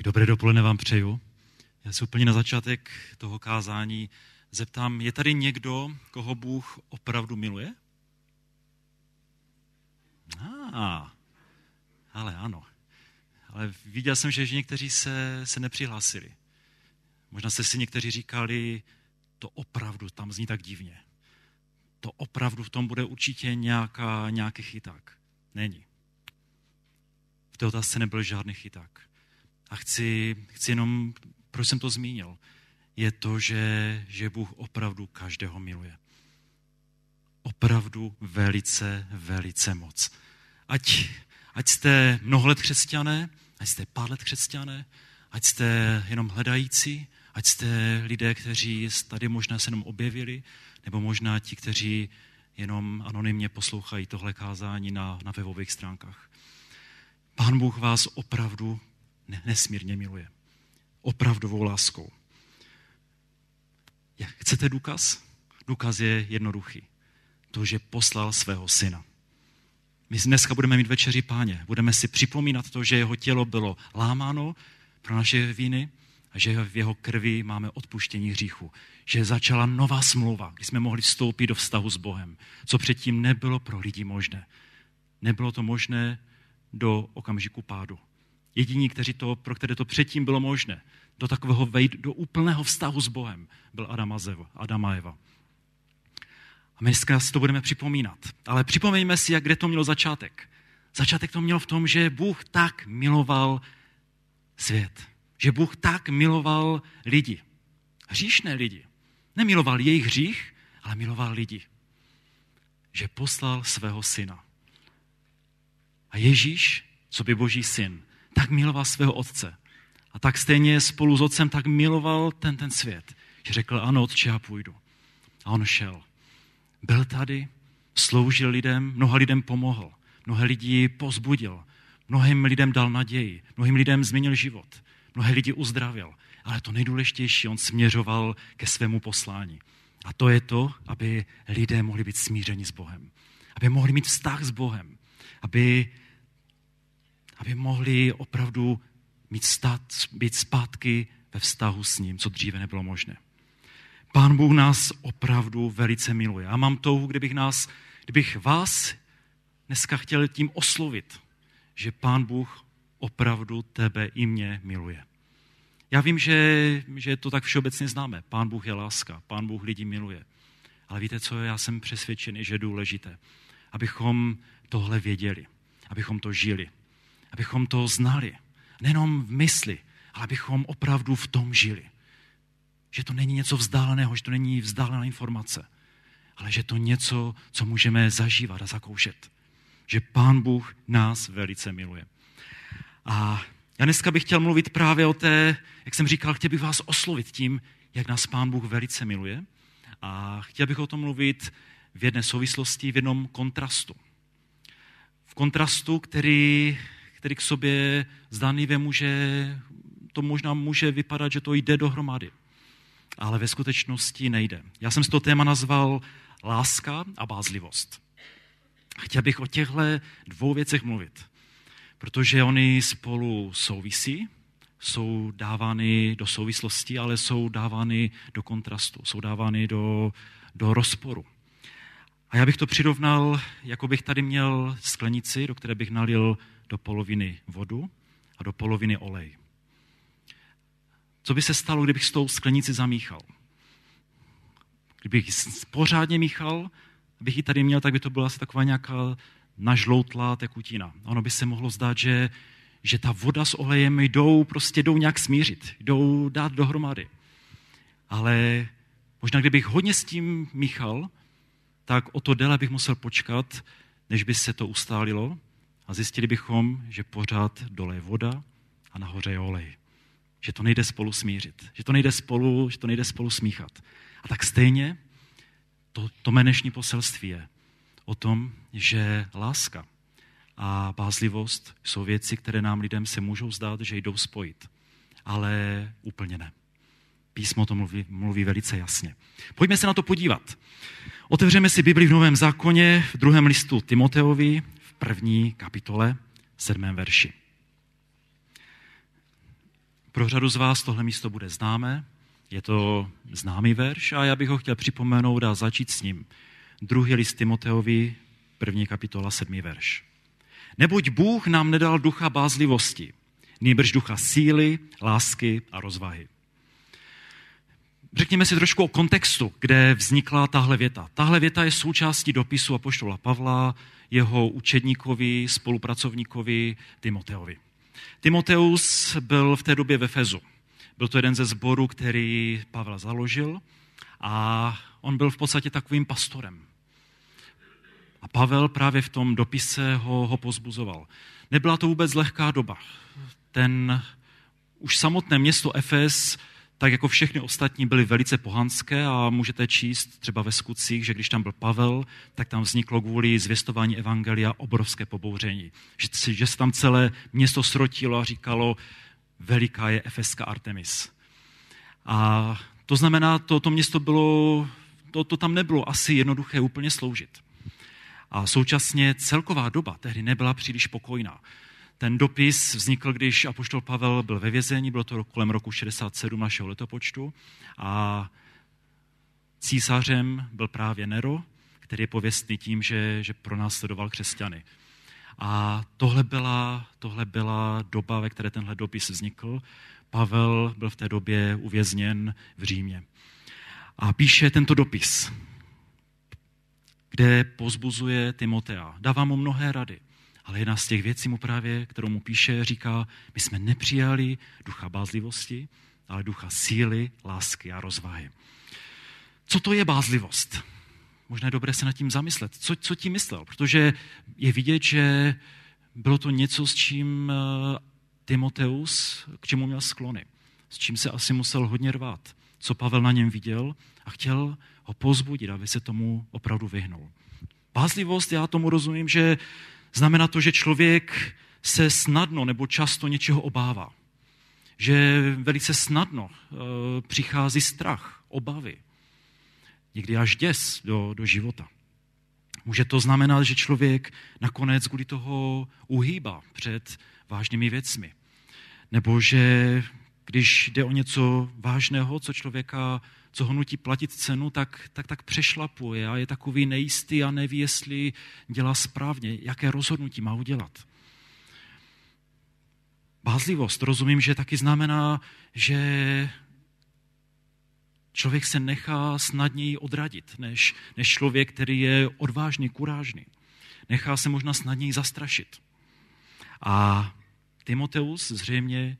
Tak dobré dopoledne vám přeju. Já se úplně na začátek toho kázání zeptám, je tady někdo, koho Bůh opravdu miluje? A, ah, ale ano. Ale viděl jsem, že někteří se, se nepřihlásili. Možná jste si někteří říkali, to opravdu tam zní tak divně. To opravdu v tom bude určitě nějaká, nějaký chyták. Není. V té otázce nebyl žádný chyták. A chci, chci jenom, proč jsem to zmínil, je to, že, že Bůh opravdu každého miluje. Opravdu velice, velice moc. Ať, ať jste mnoho let křesťané, ať jste pár let křesťané, ať jste jenom hledající, ať jste lidé, kteří tady možná se jenom objevili, nebo možná ti, kteří jenom anonymně poslouchají tohle kázání na, na webových stránkách. Pán Bůh vás opravdu nesmírně miluje. Opravdovou láskou. Jak chcete důkaz? Důkaz je jednoduchý. To, že poslal svého syna. My dneska budeme mít večeři páně. Budeme si připomínat to, že jeho tělo bylo lámáno pro naše viny a že v jeho krvi máme odpuštění hříchu. Že začala nová smlouva, kdy jsme mohli vstoupit do vztahu s Bohem, co předtím nebylo pro lidi možné. Nebylo to možné do okamžiku pádu. Jediní, kteří to, pro které to předtím bylo možné, do takového vejít, do úplného vztahu s Bohem, byl Adam a, Zeva, Adam a Eva. A my dneska si to budeme připomínat. Ale připomeňme si, jak kde to mělo začátek. Začátek to mělo v tom, že Bůh tak miloval svět. Že Bůh tak miloval lidi. Hříšné lidi. Nemiloval jejich hřích, ale miloval lidi. Že poslal svého syna. A Ježíš, co by boží syn, tak miloval svého otce. A tak stejně spolu s otcem tak miloval ten, ten svět, že řekl, ano, otče, já půjdu. A on šel. Byl tady, sloužil lidem, mnoha lidem pomohl, mnohé lidi pozbudil, mnohým lidem dal naději, mnohým lidem změnil život, mnohé lidi uzdravil. Ale to nejdůležitější, on směřoval ke svému poslání. A to je to, aby lidé mohli být smířeni s Bohem. Aby mohli mít vztah s Bohem. Aby aby mohli opravdu mít stát, být zpátky ve vztahu s ním, co dříve nebylo možné. Pán Bůh nás opravdu velice miluje. Já mám touhu, kdybych, nás, kdybych vás dneska chtěl tím oslovit, že Pán Bůh opravdu tebe i mě miluje. Já vím, že, že to tak všeobecně známe. Pán Bůh je láska, Pán Bůh lidi miluje. Ale víte co, já jsem přesvědčený, že je důležité, abychom tohle věděli, abychom to žili, abychom to znali. Nenom v mysli, ale abychom opravdu v tom žili. Že to není něco vzdáleného, že to není vzdálená informace, ale že to něco, co můžeme zažívat a zakoušet. Že Pán Bůh nás velice miluje. A já dneska bych chtěl mluvit právě o té, jak jsem říkal, chtěl bych vás oslovit tím, jak nás Pán Bůh velice miluje. A chtěl bych o tom mluvit v jedné souvislosti, v jednom kontrastu. V kontrastu, který který k sobě zdánlivě může, to možná může vypadat, že to jde dohromady. Ale ve skutečnosti nejde. Já jsem si to téma nazval láska a bázlivost. Chtěl bych o těchto dvou věcech mluvit, protože oni spolu souvisí, jsou dávány do souvislosti, ale jsou dávány do kontrastu, jsou dávány do, do rozporu. A já bych to přirovnal, jako bych tady měl sklenici, do které bych nalil do poloviny vodu a do poloviny olej. Co by se stalo, kdybych s tou sklenici zamíchal? Kdybych pořádně míchal, abych ji tady měl, tak by to byla asi taková nějaká nažloutlá tekutina. Ono by se mohlo zdát, že, že ta voda s olejem jdou, prostě jdou nějak smířit, jdou dát dohromady. Ale možná kdybych hodně s tím míchal, tak o to déle bych musel počkat, než by se to ustálilo a zjistili bychom, že pořád dole je voda a nahoře je olej. Že to nejde spolu smířit, že to nejde spolu, že to nejde spolu smíchat. A tak stejně to, to mé dnešní poselství je o tom, že láska a bázlivost jsou věci, které nám lidem se můžou zdát, že jdou spojit. Ale úplně ne. Písmo to mluví, mluví velice jasně. Pojďme se na to podívat. Otevřeme si Bibli v Novém zákoně, v druhém listu Timoteovi, v první kapitole, sedmém verši. Pro řadu z vás tohle místo bude známé, je to známý verš a já bych ho chtěl připomenout a začít s ním. Druhý list Timoteovi, první kapitola, sedmý verš. Neboť Bůh nám nedal ducha bázlivosti, nýbrž ducha síly, lásky a rozvahy. Řekněme si trošku o kontextu, kde vznikla tahle věta. Tahle věta je součástí dopisu apoštola Pavla, jeho učedníkovi, spolupracovníkovi Timoteovi. Timoteus byl v té době ve Fezu. Byl to jeden ze sborů, který Pavel založil a on byl v podstatě takovým pastorem. A Pavel právě v tom dopise ho, ho pozbuzoval. Nebyla to vůbec lehká doba. Ten už samotné město Efes tak jako všechny ostatní byly velice pohanské a můžete číst třeba ve skutcích, že když tam byl Pavel, tak tam vzniklo kvůli zvěstování Evangelia obrovské pobouření. Že, že se tam celé město srotilo a říkalo, veliká je Efeska Artemis. A to znamená, to, to město bylo, to, to tam nebylo asi jednoduché úplně sloužit. A současně celková doba tehdy nebyla příliš pokojná. Ten dopis vznikl, když apoštol Pavel byl ve vězení, bylo to kolem roku 67 našeho letopočtu a císařem byl právě Nero, který je pověstný tím, že, že pronásledoval křesťany. A tohle byla, tohle byla doba, ve které tenhle dopis vznikl. Pavel byl v té době uvězněn v Římě. A píše tento dopis, kde pozbuzuje Timotea. Dává mu mnohé rady. Ale jedna z těch věcí mu právě, kterou mu píše, říká, my jsme nepřijali ducha bázlivosti, ale ducha síly, lásky a rozvahy. Co to je bázlivost? Možná je dobré se nad tím zamyslet. Co, co tím myslel? Protože je vidět, že bylo to něco, s čím eh, Timoteus, k čemu měl sklony, s čím se asi musel hodně rvát, co Pavel na něm viděl a chtěl ho pozbudit, aby se tomu opravdu vyhnul. Bázlivost, já tomu rozumím, že znamená to, že člověk se snadno nebo často něčeho obává. Že velice snadno e, přichází strach, obavy, někdy až děs do, do života. Může to znamenat, že člověk nakonec kvůli toho uhýba před vážnými věcmi. Nebo že když jde o něco vážného, co člověka co ho nutí platit cenu, tak, tak, tak přešlapuje a je takový nejistý a neví, jestli dělá správně, jaké rozhodnutí má udělat. Bázlivost, rozumím, že taky znamená, že člověk se nechá snadněji odradit, než, než člověk, který je odvážný, kurážný. Nechá se možná snadněji zastrašit. A Timoteus zřejmě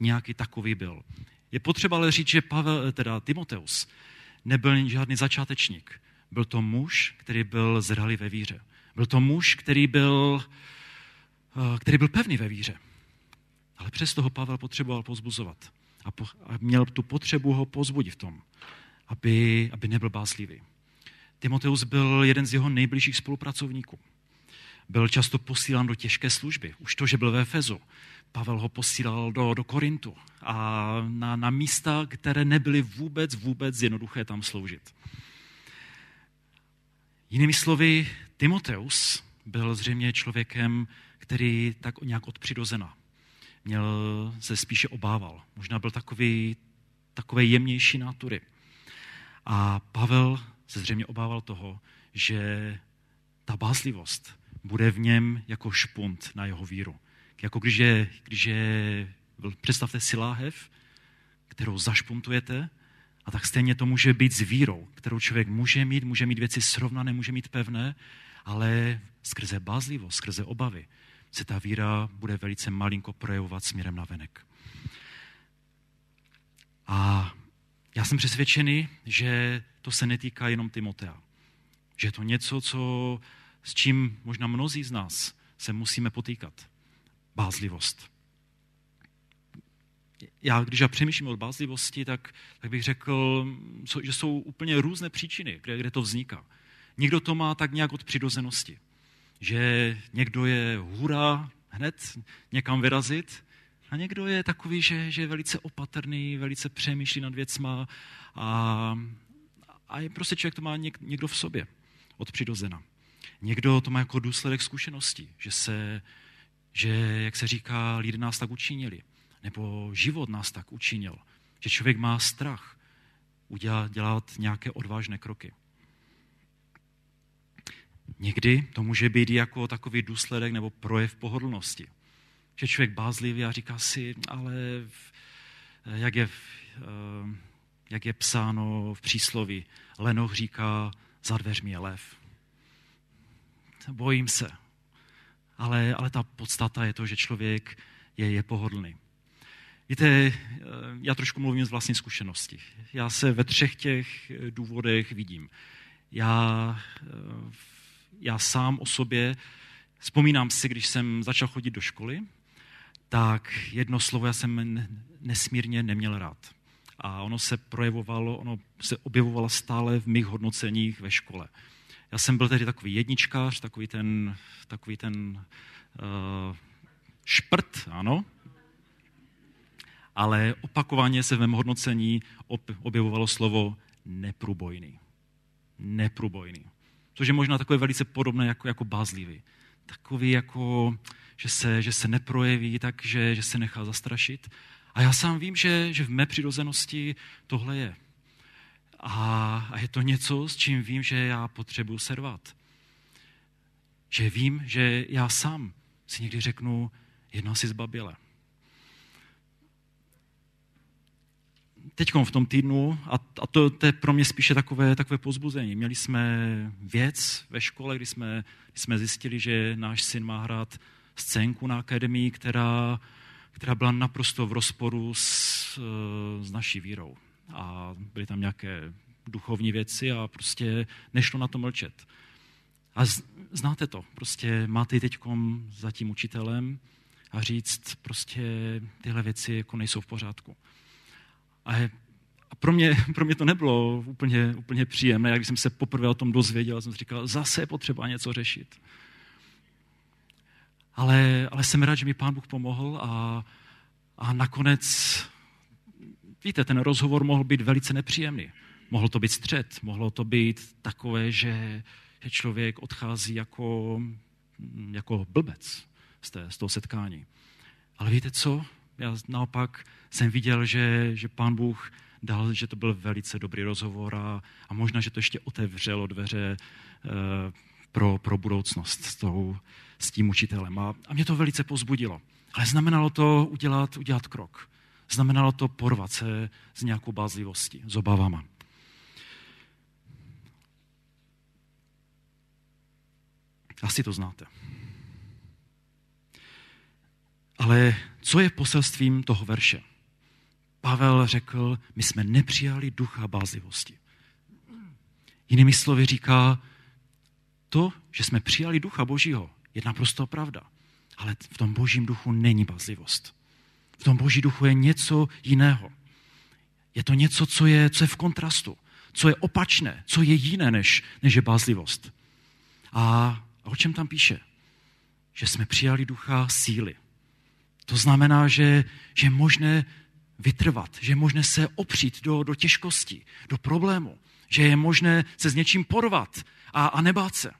nějaký takový byl. Je potřeba ale říct, že Pavel, eh, teda Timoteus nebyl žádný začátečník. Byl to muž, který byl zralý ve víře. Byl to muž, který byl, eh, který byl pevný ve víře. Ale přesto ho Pavel potřeboval pozbuzovat. A, po, a měl tu potřebu ho pozbudit v tom, aby, aby nebyl báslivý. Timoteus byl jeden z jeho nejbližších spolupracovníků. Byl často posílán do těžké služby. Už to, že byl ve Fezu, Pavel ho posílal do, do Korintu a na, na místa, které nebyly vůbec, vůbec jednoduché tam sloužit. Jinými slovy, Timoteus byl zřejmě člověkem, který tak nějak od přirozena měl, se spíše obával. Možná byl takový, takové jemnější nátury. A Pavel se zřejmě obával toho, že ta bázlivost bude v něm jako špunt na jeho víru jako když je, když je představte si láhev, kterou zašpuntujete, a tak stejně to může být s vírou, kterou člověk může mít, může mít věci srovnané, může mít pevné, ale skrze bázlivost, skrze obavy se ta víra bude velice malinko projevovat směrem na venek. A já jsem přesvědčený, že to se netýká jenom Timotea. Že je to něco, co, s čím možná mnozí z nás se musíme potýkat bázlivost. Já, když já přemýšlím o bázlivosti, tak, tak bych řekl, že jsou úplně různé příčiny, kde, kde to vzniká. Někdo to má tak nějak od přirozenosti, že někdo je hura hned někam vyrazit, a někdo je takový, že, že je velice opatrný, velice přemýšlí nad věcma a, a je prostě člověk to má něk, někdo v sobě od přirozena. Někdo to má jako důsledek zkušeností, že se že, jak se říká, lidé nás tak učinili, nebo život nás tak učinil, že člověk má strach udělat, dělat nějaké odvážné kroky. Někdy to může být jako takový důsledek nebo projev pohodlnosti. Že člověk bázlivě a říká si, ale jak je, eh, jak je psáno v přísloví, lenoch říká, za dveřmi je lev. Bojím se, ale, ale ta podstata je to, že člověk je, je pohodlný. Víte, eh, já trošku mluvím z vlastní zkušenosti. Já se ve třech těch eh, důvodech vidím. Já, eh, já sám o sobě vzpomínám si, když jsem začal chodit do školy, tak jedno slovo já jsem nesmírně neměl rád. A ono se projevovalo, ono se objevovalo stále v mých hodnoceních ve škole. Já jsem byl tehdy takový jedničkář, takový ten, takový ten uh, šprt, ano. Ale opakovaně se v mém hodnocení objevovalo slovo neprůbojný. Neprůbojný. Což je možná takové velice podobné jako, jako bázlivý. Takový jako, že se, že se neprojeví, takže že se nechá zastrašit. A já sám vím, že, že v mé přirozenosti tohle je a je to něco, s čím vím, že já potřebuji servat. Že vím, že já sám si někdy řeknu, jedno si zbabile. Teď v tom týdnu, a, to, to je pro mě spíše takové, takové pozbuzení, měli jsme věc ve škole, kdy jsme, kdy jsme zjistili, že náš syn má hrát scénku na akademii, která, která byla naprosto v rozporu s, s naší vírou a byly tam nějaké duchovní věci a prostě nešlo na to mlčet. A znáte to, prostě máte teď za tím učitelem a říct prostě tyhle věci jako nejsou v pořádku. A, a pro, mě, pro mě to nebylo úplně, úplně příjemné, jak jsem se poprvé o tom dozvěděl, jsem si říkal, zase je potřeba něco řešit. Ale, ale jsem rád, že mi pán Bůh pomohl a, a nakonec Víte, ten rozhovor mohl být velice nepříjemný. Mohl to být střed, mohlo to být takové, že, člověk odchází jako, mm, jako blbec z, té, z toho setkání. Ale víte co? Já naopak jsem viděl, že, že pán Bůh dal, že to byl velice dobrý rozhovor a, a možná, že to ještě otevřelo dveře e, pro, pro budoucnost s, tou, s tím učitelem. A, a mě to velice pozbudilo. Ale znamenalo to udělat, udělat krok znamenalo to porvat se s nějakou bázlivostí, s obavama. Asi to znáte. Ale co je poselstvím toho verše? Pavel řekl, my jsme nepřijali ducha bázlivosti. Jinými slovy říká, to, že jsme přijali ducha božího, je naprosto pravda. Ale v tom božím duchu není bázlivost v tom boží duchu je něco jiného. Je to něco, co je, co je v kontrastu, co je opačné, co je jiné, než, než je bázlivost. A, a o čem tam píše? Že jsme přijali ducha síly. To znamená, že, že je možné vytrvat, že je možné se opřít do, do těžkosti, do problému, že je možné se s něčím porvat a, a nebát se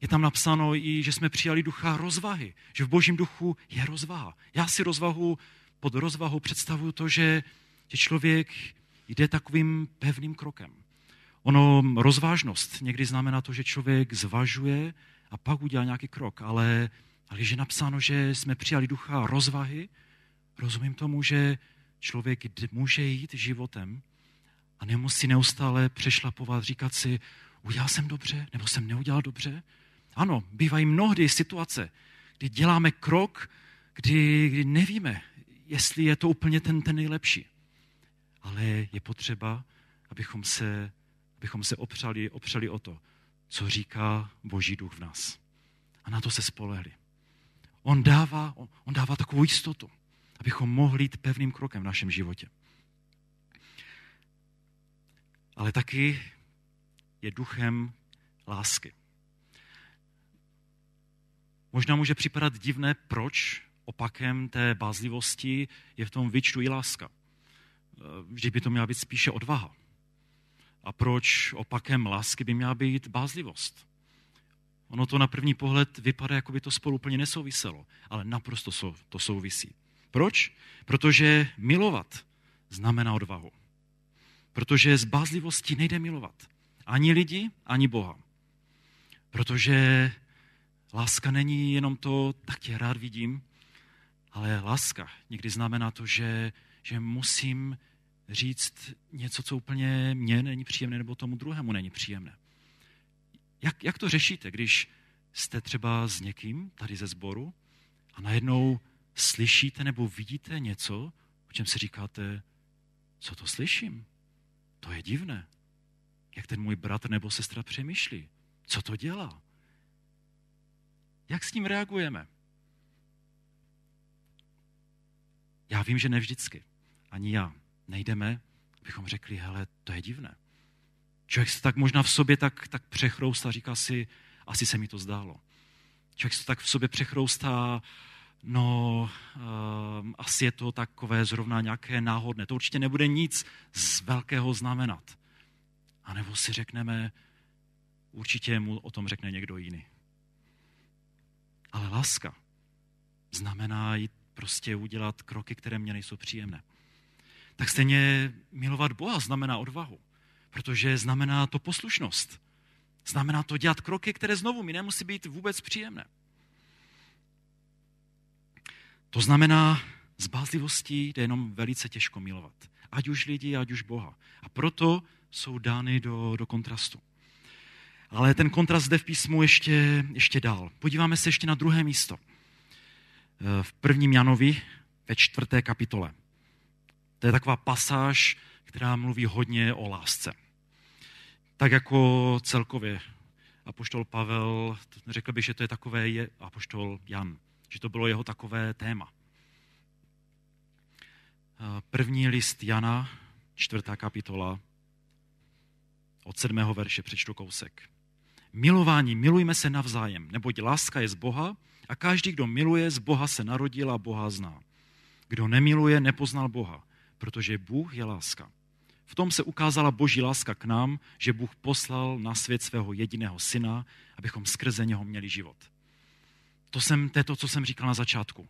je tam napsáno i, že jsme přijali ducha rozvahy, že v božím duchu je rozvaha. Já si rozvahu pod rozvahu představuju to, že, člověk jde takovým pevným krokem. Ono, rozvážnost někdy znamená to, že člověk zvažuje a pak udělá nějaký krok, ale, ale že je napsáno, že jsme přijali ducha rozvahy, rozumím tomu, že člověk může jít životem a nemusí neustále přešlapovat, říkat si, udělal jsem dobře, nebo jsem neudělal dobře, ano, bývají mnohdy situace, kdy děláme krok, kdy, kdy nevíme, jestli je to úplně ten, ten nejlepší. Ale je potřeba, abychom se, abychom se opřali, opřali o to, co říká Boží duch v nás. A na to se spolehli. On dává, on dává takovou jistotu, abychom mohli jít pevným krokem v našem životě. Ale taky je duchem lásky. Možná může připadat divné, proč opakem té bázlivosti je v tom výčtu i láska. Eh, vždyť by to měla být spíše odvaha. A proč opakem lásky by měla být bázlivost? Ono to na první pohled vypadá, jako by to spolu úplně nesouviselo, ale naprosto to souvisí. Proč? Protože milovat znamená odvahu. Protože z bázlivosti nejde milovat ani lidi, ani Boha. Protože Láska není jenom to, tak tě rád vidím, ale láska někdy znamená to, že, že musím říct něco, co úplně mně není příjemné nebo tomu druhému není příjemné. Jak, jak to řešíte, když jste třeba s někým tady ze sboru a najednou slyšíte nebo vidíte něco, o čem si říkáte, co to slyším? To je divné. Jak ten můj bratr nebo sestra přemýšlí? Co to dělá? Jak s tím reagujeme? Já vím, že ne vždycky. Ani já. Nejdeme, bychom řekli, hele, to je divné. Člověk se tak možná v sobě tak, tak přechroustá, říká si, asi se mi to zdálo. Člověk se tak v sobě přechroustá, no, um, asi je to takové zrovna nějaké náhodné. To určitě nebude nic z velkého znamenat. A nebo si řekneme, určitě mu o tom řekne někdo jiný. Ale láska znamená jít prostě udělat kroky, které mě nejsou příjemné. Tak stejně milovat Boha znamená odvahu, protože znamená to poslušnost. Znamená to dělat kroky, které znovu mi nemusí být vůbec příjemné. To znamená, z bázlivostí jde jenom velice těžko milovat. Ať už lidi, ať už Boha. A proto jsou dány do, do kontrastu. Ale ten kontrast zde v písmu ještě, ještě dál. Podíváme se ještě na druhé místo. E, v prvním Janovi ve čtvrté kapitole. To je taková pasáž, která mluví hodně o lásce. Tak jako celkově apoštol Pavel, řekl bych, že to je takové je, apoštol Jan, že to bylo jeho takové téma. E, první list Jana, čtvrtá kapitola, od sedmého verše přečtu kousek. Milování, milujme se navzájem, neboť láska je z Boha a každý, kdo miluje, z Boha se narodil a Boha zná. Kdo nemiluje, nepoznal Boha, protože Bůh je láska. V tom se ukázala boží láska k nám, že Bůh poslal na svět svého jediného syna, abychom skrze něho měli život. To, jsem, to je to, co jsem říkal na začátku.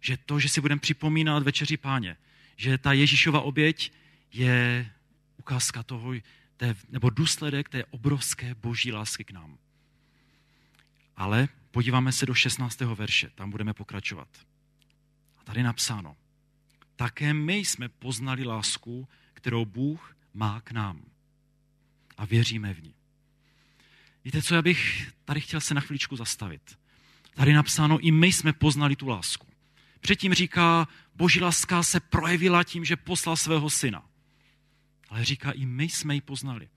Že to, že si budeme připomínat večeři páně, že ta Ježíšova oběť je ukázka toho, té, nebo důsledek té obrovské boží lásky k nám. Ale podíváme se do 16. verše, tam budeme pokračovat. A tady napsáno, také my jsme poznali lásku, kterou Bůh má k nám. A věříme v ní. Víte co, já bych tady chtěl se na chvíličku zastavit. Tady napsáno, i my jsme poznali tu lásku. Předtím říká, boží láska se projevila tím, že poslal svého syna ale říká i my jsme ji poznali.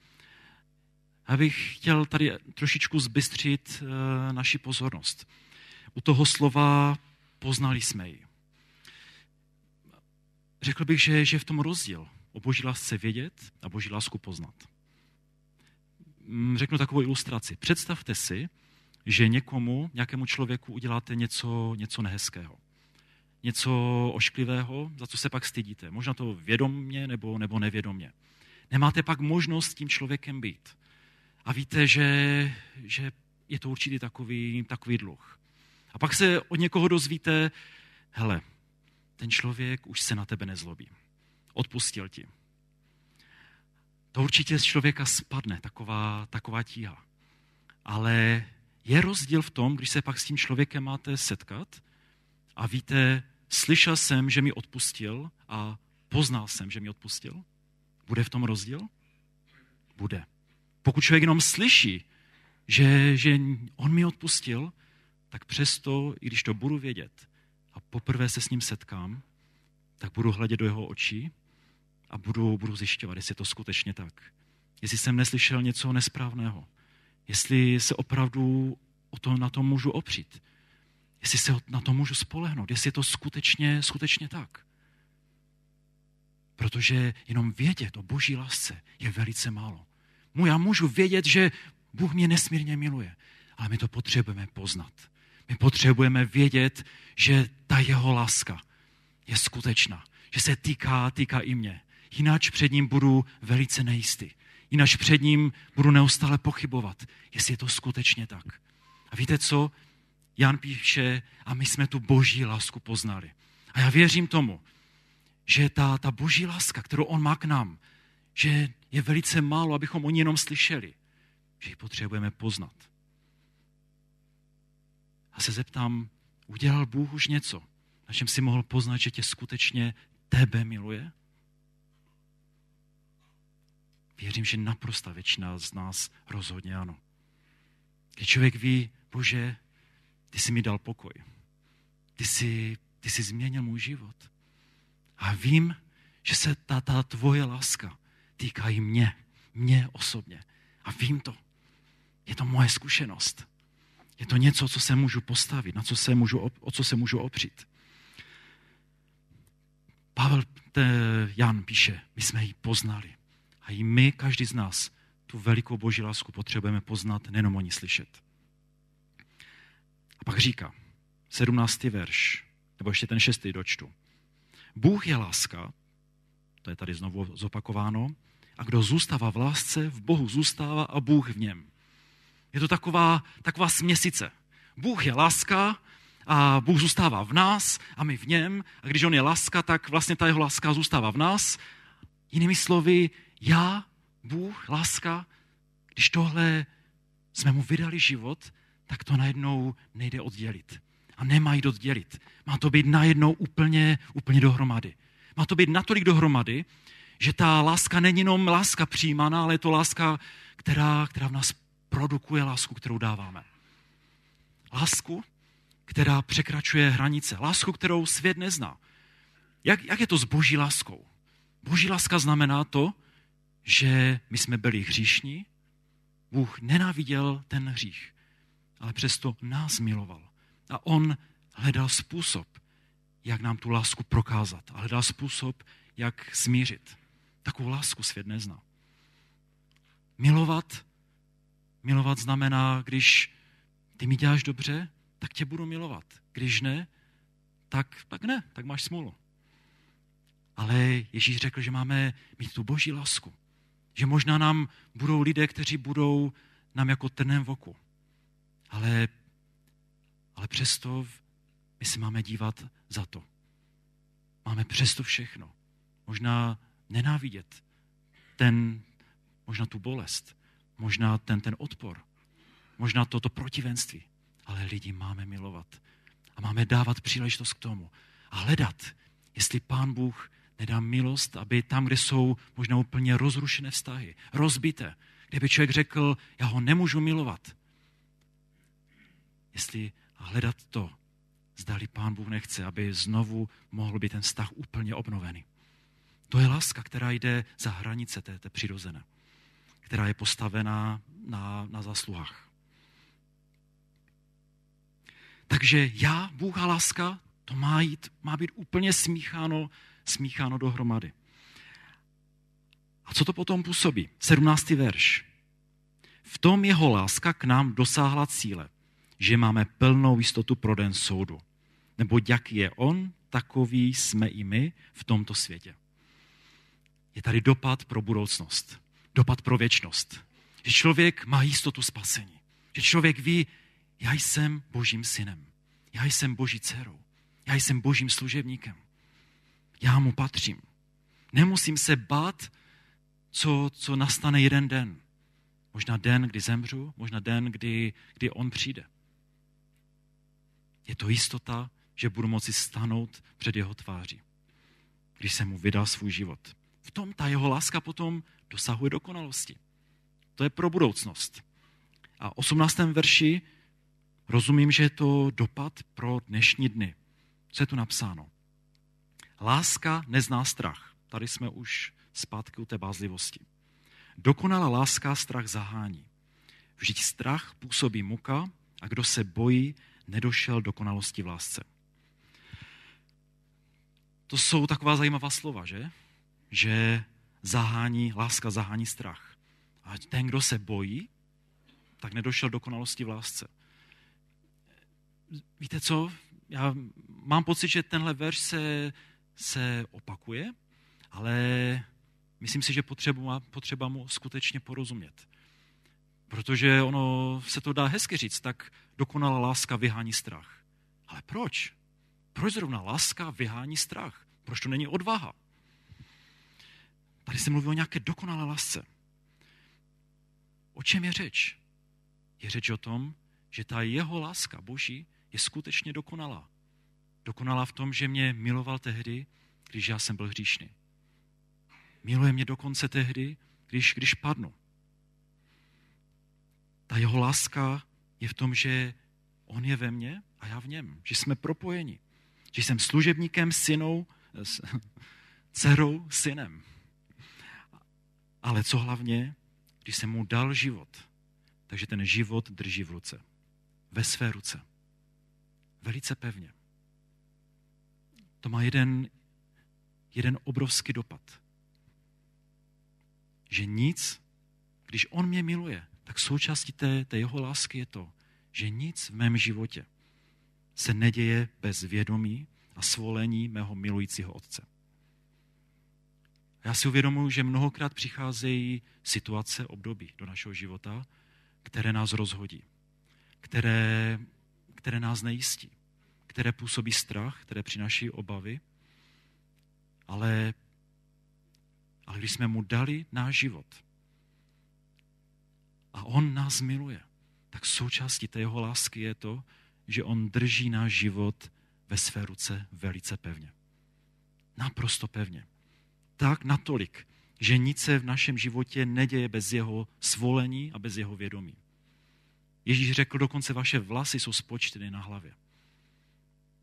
Já bych chtěl tady trošičku zbystřit eh, naši pozornost. U toho slova poznali jsme ji. Řekl bych, že, je v tom rozdíl. O boží lásce vědět a boží lásku poznat. Mm, řeknu takovou ilustraci. Představte si, že někomu, nějakému člověku uděláte něco, něco nehezkého něco ošklivého, za co se pak stydíte. Možná to vědomně nebo, nebo nevědomně. Nemáte pak možnost s tím člověkem být. A víte, že, že je to určitý takový, takový dluh. A pak se od někoho dozvíte, hele, ten člověk už se na tebe nezlobí. Odpustil ti. To určitě z člověka spadne, taková, taková tíha. Ale je rozdíl v tom, když se pak s tím člověkem máte setkat a víte, slyšel jsem, že mi odpustil a poznal jsem, že mi odpustil? Bude v tom rozdíl? Bude. Pokud člověk jenom slyší, že, že on mi odpustil, tak přesto, i když to budu vědět a poprvé se s ním setkám, tak budu hledět do jeho očí a budu, budu zjišťovat, jestli je to skutečně tak. Jestli jsem neslyšel něco nesprávného. Jestli se opravdu o to, na to můžu opřít jestli se na to můžu spolehnout, jestli je to skutečně, skutečně tak. Protože jenom vědět o boží lásce je velice málo. No, já můžu vědět, že Bůh mě nesmírně miluje, ale my to potřebujeme poznat. My potřebujeme vědět, že ta jeho láska je skutečná, že se týká, týká i mě. Jinak před ním budu velice nejistý. Jinak před ním budu neustále pochybovat, jestli je to skutečně tak. A víte co? Jan píše, a my jsme tu boží lásku poznali. A já věřím tomu, že ta, ta boží láska, kterou on má k nám, že je velice málo, abychom o ní jenom slyšeli, že ji potřebujeme poznat. A se zeptám, udělal Bůh už něco, na čem si mohl poznat, že tě skutečně tebe miluje? Věřím, že naprosta většina z nás rozhodně ano. Když člověk ví, bože, ty jsi mi dal pokoj. Ty jsi, ty jsi změnil můj život. A vím, že se ta, ta tvoje láska týká i mě, mě osobně. A vím to. Je to moje zkušenost. Je to něco, co se můžu postavit, na co se můžu, o co se můžu opřít. Pavel te, Jan píše, my jsme ji poznali. A i my, každý z nás, tu velikou boží lásku potřebujeme poznat, nejenom o ní slyšet. A pak říká, 17. verš, nebo ještě ten šestý dočtu. Bůh je láska, to je tady znovu zopakováno, a kdo zůstává v lásce, v Bohu zůstává a Bůh v něm. Je to taková, taková směsice. Bůh je láska a Bůh zůstává v nás a my v něm. A když on je láska, tak vlastně ta jeho láska zůstává v nás. Jinými slovy, já, Bůh, láska, když tohle jsme mu vydali život, tak to najednou nejde oddělit. A nemají to oddělit. Má to být najednou úplně, úplně dohromady. Má to být natolik dohromady, že ta láska není jenom láska přijímaná, ale je to láska, která, která v nás produkuje lásku, kterou dáváme. Lásku, která překračuje hranice. Lásku, kterou svět nezná. Jak, jak je to s boží láskou? Boží láska znamená to, že my jsme byli hříšní, Bůh nenáviděl ten hřích ale přesto nás miloval. A on hledal způsob, jak nám tu lásku prokázat. A hledal způsob, jak smířit. Takovou lásku svět nezná. Milovat, milovat znamená, když ty mi děláš dobře, tak tě budu milovat. Když ne, tak, tak ne, tak máš smůlu. Ale Ježíš řekl, že máme mít tu boží lásku. Že možná nám budou lidé, kteří budou nám jako trnem v oku ale, ale přesto my se máme dívat za to. Máme přesto všechno. Možná nenávidět ten, možná tu bolest, možná ten, ten odpor, možná toto protivenství, ale lidi máme milovat a máme dávat příležitost k tomu a hledat, jestli Pán Bůh nedá milost, aby tam, kde jsou možná úplně rozrušené vztahy, rozbité, kde by člověk řekl, já ho nemůžu milovat, jestli hledat to, zdali Pán Bůh nechce, aby znovu mohl být ten vztah úplně obnovený. To je láska, která jde za hranice té, té přirozené, která je postavená na, na zásluhách. Takže já, Bůh a láska, to má, jít, má být úplně smícháno, smícháno dohromady. A co to potom působí? 17. verš. V tom jeho láska k nám dosáhla cíle že máme plnou jistotu pro den soudu. Neboť jak je on, takový jsme i my v tomto světě. Je tady dopad pro budoucnost, dopad pro věčnost. Že člověk má jistotu spasení. Že člověk ví, já jsem božím synem, já jsem boží dcerou, já jsem božím služebníkem, já mu patřím. Nemusím se bát, co, co nastane jeden den. Možná den, kdy zemřu, možná den, kdy, kdy on přijde. Je to jistota, že budu moci stanout před jeho tváří, když jsem mu vydal svůj život. V tom ta jeho láska potom dosahuje dokonalosti. To je pro budoucnost. A 18. verši rozumím, že je to dopad pro dnešní dny. Co je tu napsáno? Láska nezná strach. Tady jsme už zpátky u té bázlivosti. Dokonalá láska strach zahání. Vždyť strach působí muka a kdo se bojí, nedošel dokonalosti v lásce. To jsou taková zajímavá slova, že? Že zahání, láska zahání strach. A ten, kdo se bojí, tak nedošel dokonalosti v lásce. Víte co? Já mám pocit, že tenhle verš se, se opakuje, ale myslím si, že potřeba, potřeba mu skutečně porozumět. Protože ono se to dá hezky říct, tak dokonalá láska vyhání strach. Ale proč? Proč zrovna láska vyhání strach? Proč to není odvaha? Tady se mluví o nějaké dokonalé lásce. O čem je řeč? Je řeč o tom, že ta jeho láska boží je skutečně dokonalá. Dokonalá v tom, že mě miloval tehdy, když já jsem byl hříšný. Miluje mě dokonce tehdy, když, když padnu ta jeho láska je v tom, že on je ve mně a já v něm, že jsme propojeni, že jsem služebníkem, synou, s, dcerou, synem. Ale co hlavně, když jsem mu dal život, takže ten život drží v ruce, ve své ruce, velice pevně. To má jeden, jeden obrovský dopad. Že nic, když on mě miluje, tak součástí té, té jeho lásky je to, že nic v mém životě se neděje bez vědomí a svolení mého milujícího otce. Já si uvědomuji, že mnohokrát přicházejí situace, období do našeho života, které nás rozhodí, které, které nás nejistí, které působí strach, které přináší obavy, ale, ale když jsme mu dali náš život, a on nás miluje, tak součástí té jeho lásky je to, že on drží náš život ve své ruce velice pevně. Naprosto pevně. Tak natolik, že nic se v našem životě neděje bez jeho svolení a bez jeho vědomí. Ježíš řekl dokonce, vaše vlasy jsou spočteny na hlavě.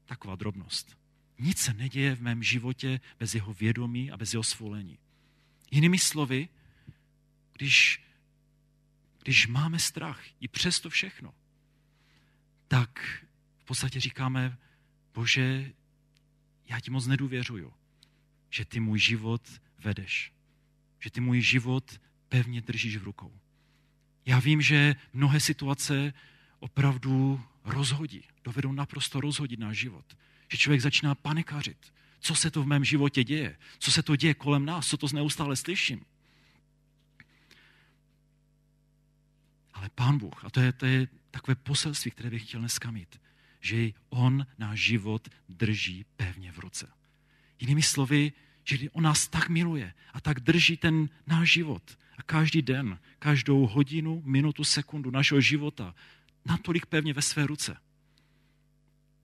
Taková drobnost. Nic se neděje v mém životě bez jeho vědomí a bez jeho svolení. Jinými slovy, když když máme strach, i přesto všechno, tak v podstatě říkáme, bože, já ti moc nedůvěřuju, že ty můj život vedeš, že ty můj život pevně držíš v rukou. Já vím, že mnohé situace opravdu rozhodí, dovedou naprosto rozhodit náš život. Že člověk začíná panikařit. Co se to v mém životě děje? Co se to děje kolem nás? Co to neustále slyším? ale Pán Bůh. A to je, to je takové poselství, které bych chtěl dneska mít. Že On náš život drží pevně v ruce. Jinými slovy, že on nás tak miluje a tak drží ten náš život. A každý den, každou hodinu, minutu, sekundu našeho života natolik pevně ve své ruce.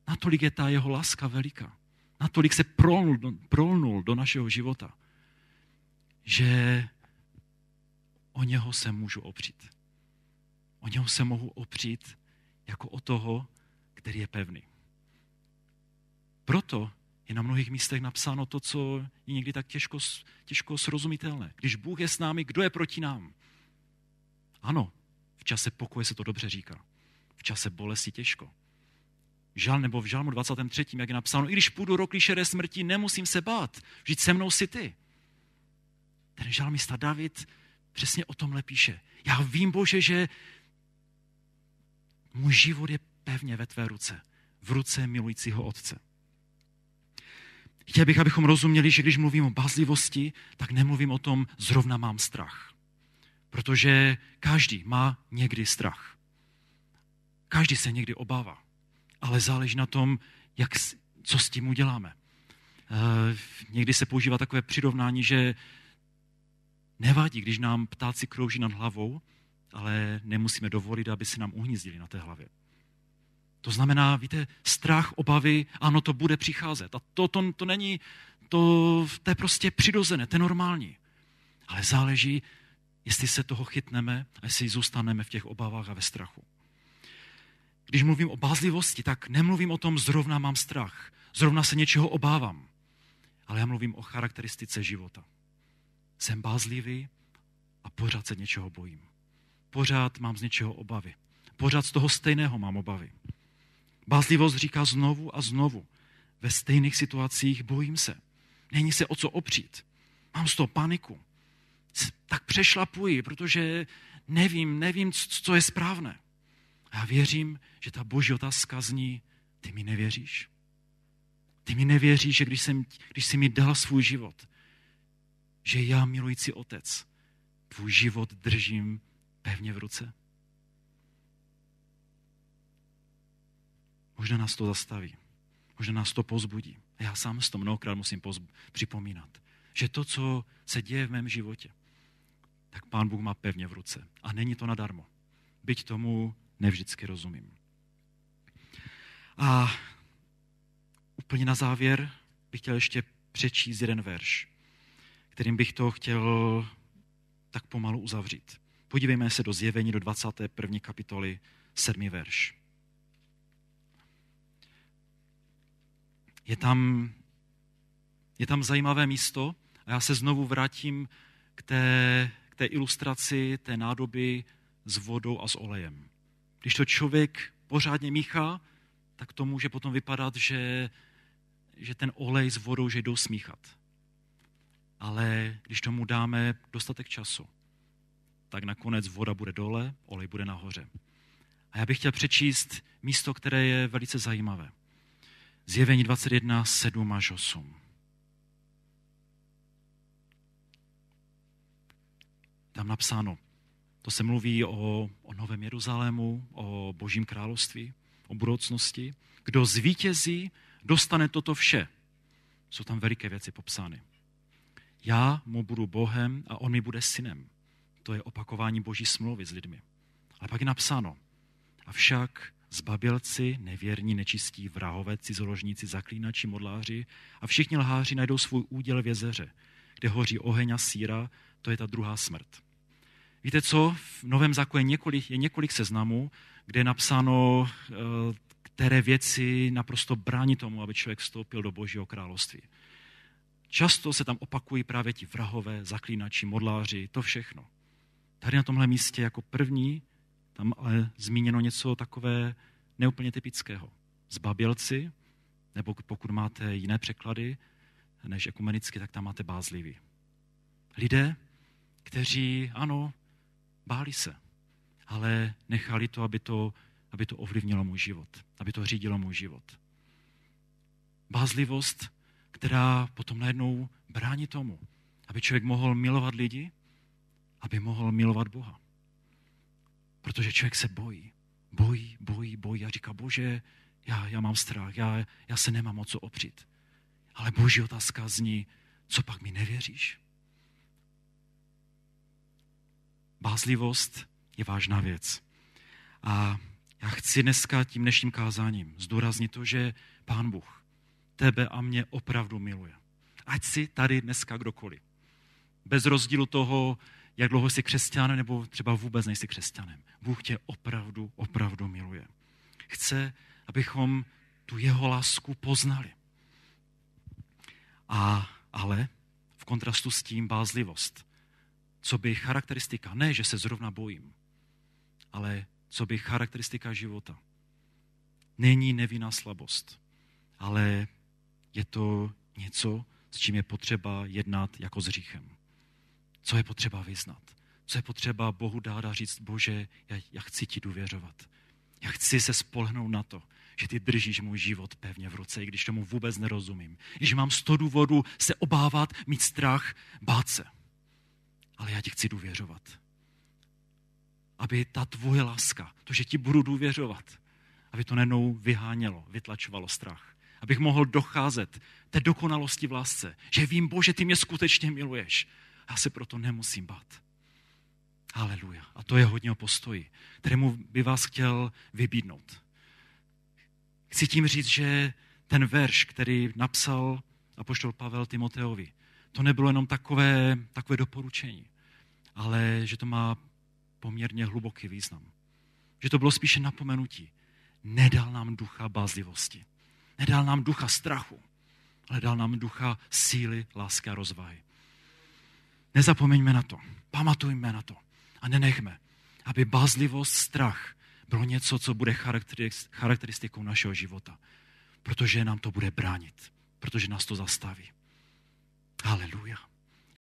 Natolik je ta jeho láska veliká. Natolik se prolnul, prolnul do našeho života, že o něho se můžu opřít o něho se mohu opřít jako o toho, který je pevný. Proto je na mnohých místech napsáno to, co je někdy tak těžko, těžko srozumitelné. Když Bůh je s námi, kdo je proti nám? Ano, v čase pokoje se to dobře říká. V čase bolesti těžko. Žal nebo v žalmu 23. jak je napsáno, i když půjdu rok klíšere smrti, nemusím se bát, Žít se mnou si ty. Ten žalmista David přesně o tomhle píše. Já vím, Bože, že můj život je pevně ve tvé ruce, v ruce milujícího Otce. Chtěl bych, abychom rozuměli, že když mluvím o bazlivosti, tak nemluvím o tom, zrovna mám strach. Protože každý má někdy strach. Každý se někdy obává. Ale záleží na tom, jak, co s tím uděláme. E, někdy se používá takové přirovnání, že nevadí, když nám ptáci krouží nad hlavou, ale nemusíme dovolit, aby se nám uhnízdili na té hlavě. To znamená, víte, strach, obavy, ano, to bude přicházet. A to, to, to není, to, to je prostě přirozené, to je normální. Ale záleží, jestli se toho chytneme a jestli zůstaneme v těch obavách a ve strachu. Když mluvím o bázlivosti, tak nemluvím o tom, zrovna mám strach, zrovna se něčeho obávám, ale já mluvím o charakteristice života. Jsem bázlivý a pořád se něčeho bojím pořád mám z něčeho obavy. Pořád z toho stejného mám obavy. Bázlivost říká znovu a znovu. Ve stejných situacích bojím se. Není se o co opřít. Mám z toho paniku. Tak přešlapuji, protože nevím, nevím, co je správné. A já věřím, že ta boží otázka zní, ty mi nevěříš? Ty mi nevěříš, že když, jsem, když jsi mi dal svůj život, že já, milující otec, tvůj život držím pevně v ruce. Možná nás to zastaví. Možná nás to pozbudí. A já sám s to mnohokrát musím pozb- připomínat. Že to, co se děje v mém životě, tak Pán Bůh má pevně v ruce. A není to nadarmo. Byť tomu nevždycky rozumím. A úplně na závěr bych chtěl ještě přečíst jeden verš, kterým bych to chtěl tak pomalu uzavřít. Podívejme se do zjevení do 21. kapitoly 7. verš. Je tam, je tam zajímavé místo a já se znovu vrátím k té, k té ilustraci té nádoby s vodou a s olejem. Když to člověk pořádně míchá, tak to může potom vypadat, že, že ten olej s vodou, že jdou smíchat. Ale když tomu dáme dostatek času, tak nakonec voda bude dole, olej bude nahoře. A já bych chtěl přečíst místo, které je velice zajímavé. Zjevení 21, 7 až 8. Tam napsáno, to se mluví o, o Novém Jeruzalému, o Božím království, o budoucnosti. Kdo zvítězí, dostane toto vše. Jsou tam veliké věci popsány. Já mu budu Bohem a on mi bude synem to je opakování boží smlouvy s lidmi. Ale pak je napsáno, avšak zbabělci, nevěrní, nečistí, vrahové, cizoložníci, zaklínači, modláři a všichni lháři najdou svůj úděl v jezeře, kde hoří oheň a síra, to je ta druhá smrt. Víte co, v Novém zákoně je několik, je několik seznamů, kde je napsáno, eh, které věci naprosto brání tomu, aby člověk vstoupil do božího království. Často se tam opakují právě ti vrahové, zaklínači, modláři, to všechno tady na tomhle místě jako první, tam ale zmíněno něco takové neúplně typického. Zbabělci, nebo pokud máte jiné překlady než ekumenicky, tak tam máte bázlivý. Lidé, kteří, ano, báli se, ale nechali to, aby to, aby to ovlivnilo můj život, aby to řídilo můj život. Bázlivost, která potom najednou brání tomu, aby člověk mohl milovat lidi, aby mohl milovat Boha. Protože člověk se bojí. Bojí, bojí, bojí a říká, bože, já, já mám strach, já, já se nemám o co opřít. Ale boží otázka zní, co pak mi nevěříš? Bázlivost je vážná věc. A já chci dneska tím dnešním kázáním zdůraznit to, že Pán Bůh tebe a mě opravdu miluje. Ať si tady dneska kdokoliv. Bez rozdílu toho, jak dlouho jsi křesťan, nebo třeba vůbec nejsi křesťanem. Bůh tě opravdu, opravdu miluje. Chce, abychom tu jeho lásku poznali. A, ale v kontrastu s tím bázlivost, co by charakteristika, ne, že se zrovna bojím, ale co by charakteristika života. Není nevinná slabost, ale je to něco, s čím je potřeba jednat jako s říchem co je potřeba vyznat, co je potřeba Bohu dát a říct, Bože, já, já chci ti důvěřovat. Já chci se spolhnout na to, že ty držíš můj život pevně v ruce, i když tomu vůbec nerozumím. Když mám sto důvodů se obávat, mít strach, bát se. Ale já ti chci důvěřovat. Aby ta tvoje láska, to, že ti budu důvěřovat, aby to nenou vyhánělo, vytlačovalo strach. Abych mohl docházet té dokonalosti v lásce, že vím, Bože, ty mě skutečně miluješ. Já se proto nemusím bát. Haleluja. A to je hodně o postoji, kterému by vás chtěl vybídnout. Chci tím říct, že ten verš, který napsal a poštol Pavel Timoteovi, to nebylo jenom takové, takové doporučení, ale že to má poměrně hluboký význam. Že to bylo spíše napomenutí. Nedal nám ducha bázlivosti. Nedal nám ducha strachu, ale dal nám ducha síly, lásky a rozvahy. Nezapomeňme na to. Pamatujme na to. A nenechme, aby bázlivost, strach bylo něco, co bude charakteristikou našeho života. Protože nám to bude bránit. Protože nás to zastaví. Hallelujah.